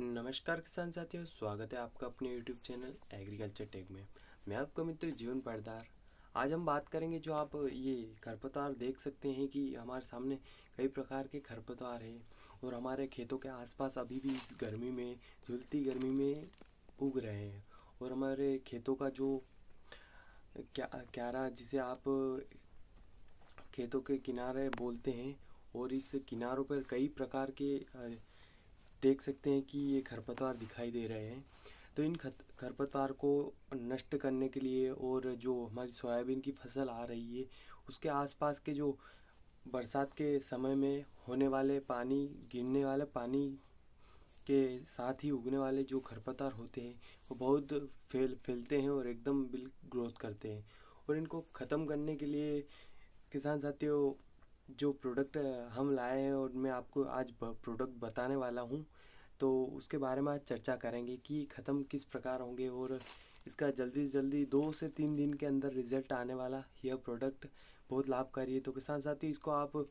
नमस्कार किसान साथियों स्वागत है आपका अपने YouTube चैनल एग्रीकल्चर टेक में मैं आपका मित्र जीवन पड़दार आज हम बात करेंगे जो आप ये खरपतवार देख सकते हैं कि हमारे सामने कई प्रकार के खरपतवार हैं और हमारे खेतों के आसपास अभी भी इस गर्मी में झुलती गर्मी में उग रहे हैं और हमारे खेतों का जो क्या क्यारा जिसे आप खेतों के किनारे बोलते हैं और इस किनारों पर कई प्रकार के देख सकते हैं कि ये खरपतवार दिखाई दे रहे हैं तो इन खरपतवार को नष्ट करने के लिए और जो हमारी सोयाबीन की फसल आ रही है उसके आसपास के जो बरसात के समय में होने वाले पानी गिरने वाले पानी के साथ ही उगने वाले जो खरपतवार होते हैं वो बहुत फैल फैलते हैं और एकदम बिल ग्रोथ करते हैं और इनको ख़त्म करने के लिए किसान साथियों जो प्रोडक्ट हम लाए हैं और मैं आपको आज प्रोडक्ट बताने वाला हूँ तो उसके बारे में आज चर्चा करेंगे कि ख़त्म किस प्रकार होंगे और इसका जल्दी से जल्दी दो से तीन दिन के अंदर रिजल्ट आने वाला यह प्रोडक्ट बहुत लाभकारी है तो किसान साथी इसको आप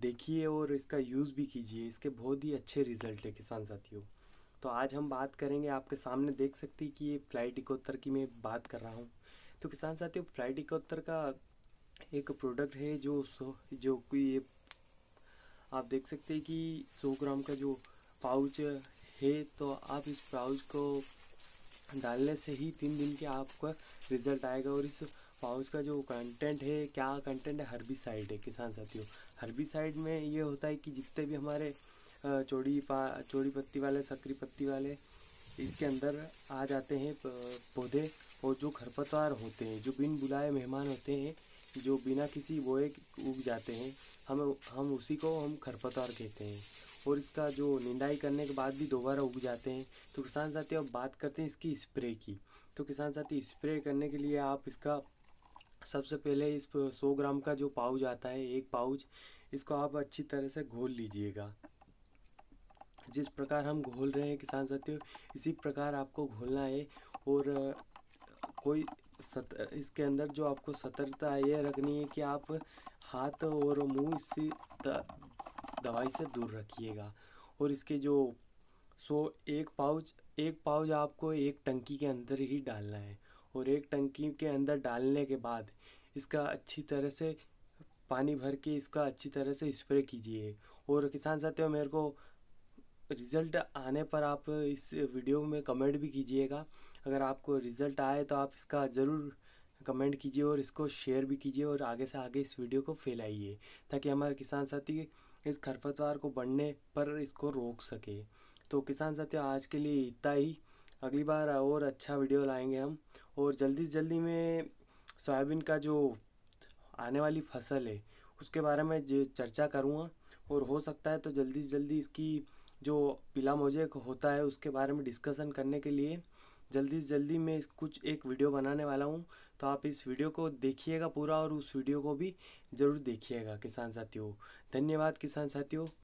देखिए और इसका यूज़ भी कीजिए इसके बहुत ही अच्छे रिजल्ट है किसान साथियों तो आज हम बात करेंगे आपके सामने देख सकते हैं कि ये फ्लाइट इकोत्तर की मैं बात कर रहा हूँ तो किसान साथियों फ्लाइट इकोत्तर का एक प्रोडक्ट है जो सो जो कि ये आप देख सकते हैं कि सौ ग्राम का जो पाउच है तो आप इस पाउच को डालने से ही तीन दिन के आपका रिजल्ट आएगा और इस पाउच का जो कंटेंट है क्या कंटेंट है हर्बिसाइड है किसान साथियों हर्बिसाइड में ये होता है कि जितने भी हमारे चौड़ी पा चौड़ी पत्ती वाले सकरी पत्ती वाले इसके अंदर आ जाते हैं पौधे और जो खरपतवार होते हैं जो बिन बुलाए मेहमान होते हैं जो बिना किसी बोए उग जाते हैं हम हम उसी को हम खरपतवार कहते हैं और इसका जो निंदाई करने के बाद भी दोबारा उग जाते हैं तो किसान साथी अब बात करते हैं इसकी स्प्रे की तो किसान साथी स्प्रे करने के लिए आप इसका सबसे पहले इस सौ ग्राम का जो पाउच आता है एक पाउच इसको आप अच्छी तरह से घोल लीजिएगा जिस प्रकार हम घोल रहे हैं किसान साथियों इसी प्रकार आपको घोलना है और कोई सत इसके अंदर जो आपको सतर्कता ये रखनी है कि आप हाथ और मुंह इसी दवाई से दूर रखिएगा और इसके जो सो एक पाउच एक पाउच आपको एक टंकी के अंदर ही डालना है और एक टंकी के अंदर डालने के बाद इसका अच्छी तरह से पानी भर के इसका अच्छी तरह से स्प्रे कीजिए और किसान साथियों मेरे को रिज़ल्ट आने पर आप इस वीडियो में कमेंट भी कीजिएगा अगर आपको रिज़ल्ट आए तो आप इसका ज़रूर कमेंट कीजिए और इसको शेयर भी कीजिए और आगे से आगे इस वीडियो को फैलाइए ताकि हमारे किसान साथी इस खरपतवार को बढ़ने पर इसको रोक सके तो किसान साथियों आज के लिए इतना ही अगली बार और अच्छा वीडियो लाएंगे हम और जल्दी से जल्दी में सोयाबीन का जो आने वाली फसल है उसके बारे में चर्चा करूँगा और हो सकता है तो जल्दी से जल्दी इसकी जो पिला मोजेक होता है उसके बारे में डिस्कसन करने के लिए जल्दी से जल्दी मैं कुछ एक वीडियो बनाने वाला हूँ तो आप इस वीडियो को देखिएगा पूरा और उस वीडियो को भी ज़रूर देखिएगा किसान साथियों धन्यवाद किसान साथियों